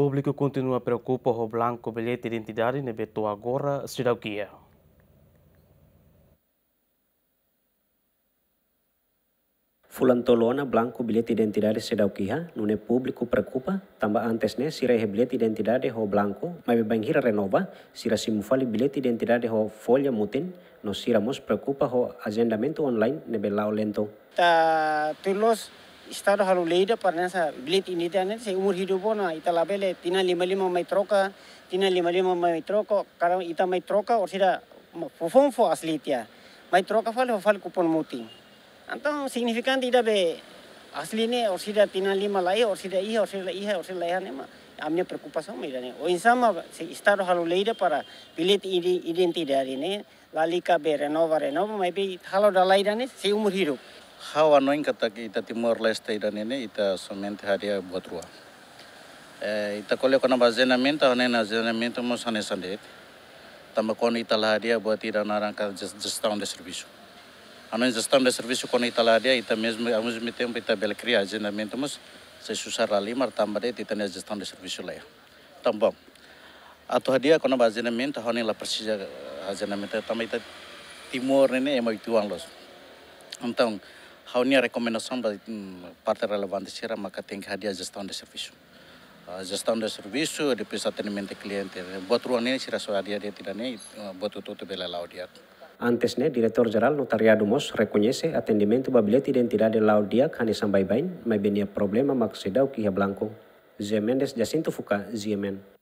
público continua preocupado com o branco bilhete de identidade na Betoa agora, Cidauquia. Fulantolona blanco bilhete de identidade sedaukiha, nune é público preocupa, tamba antes ne né, sira bilhete de identidade ho blanco, mas bem hira renova, sira simufali bilhete de identidade ho folha mutin, nos siramos preocupa ho agendamento online nebe lao lento. Uh, ah, tulos istaru halu leida parna sa blit ini dia nanti saya umur hidup pun ah ita labele tina lima lima mai troka tina lima lima mai troka karena ita mai troka orang sira fufon fu asli dia mai troka fal fal kupon muti anto signifikan tidak be asli ni orang sira tina lima lai orang sira iha orang sira iha orang sira iha ni mah amnya preocupasi mah ini o insama istaru halu leida para blit ini identiti dari ni lalika be renova renova mai be halu dalai dani saya umur hidup how noin kata kita Timor Leste dan ini kita semente hari buat ruah. Eh, kita kalau kena bazen amin, tahu nih bazen amin tu mesti sana sana deh. Tambah kau ni talah dia buat ira narang kat just just down the service. Anu ini just down the service kau ni lah dia kita mesti amuz mesti um kita bel kriya bazen amin tu mesti sesusah rali mar tambah deh kita ni just down the service lah ya. Tambah. Atau dia kena bazen amin tahu nih lah persis bazen kita Timor ini emak itu anglos. Entah há ni rekomendasi da parte relevante será mas que tem que haver gestão de serviço gestão de serviço depois atendimento cliente botou ane será só a dia de tirar ne botou tudo pela laudia antes né diretor geral notariado mos reconhece atendimento tidak bilhete identidade laudia kani sambai bain mai benia problema kia ki blanco Zemendes Jacinto Fuka, Ziemen.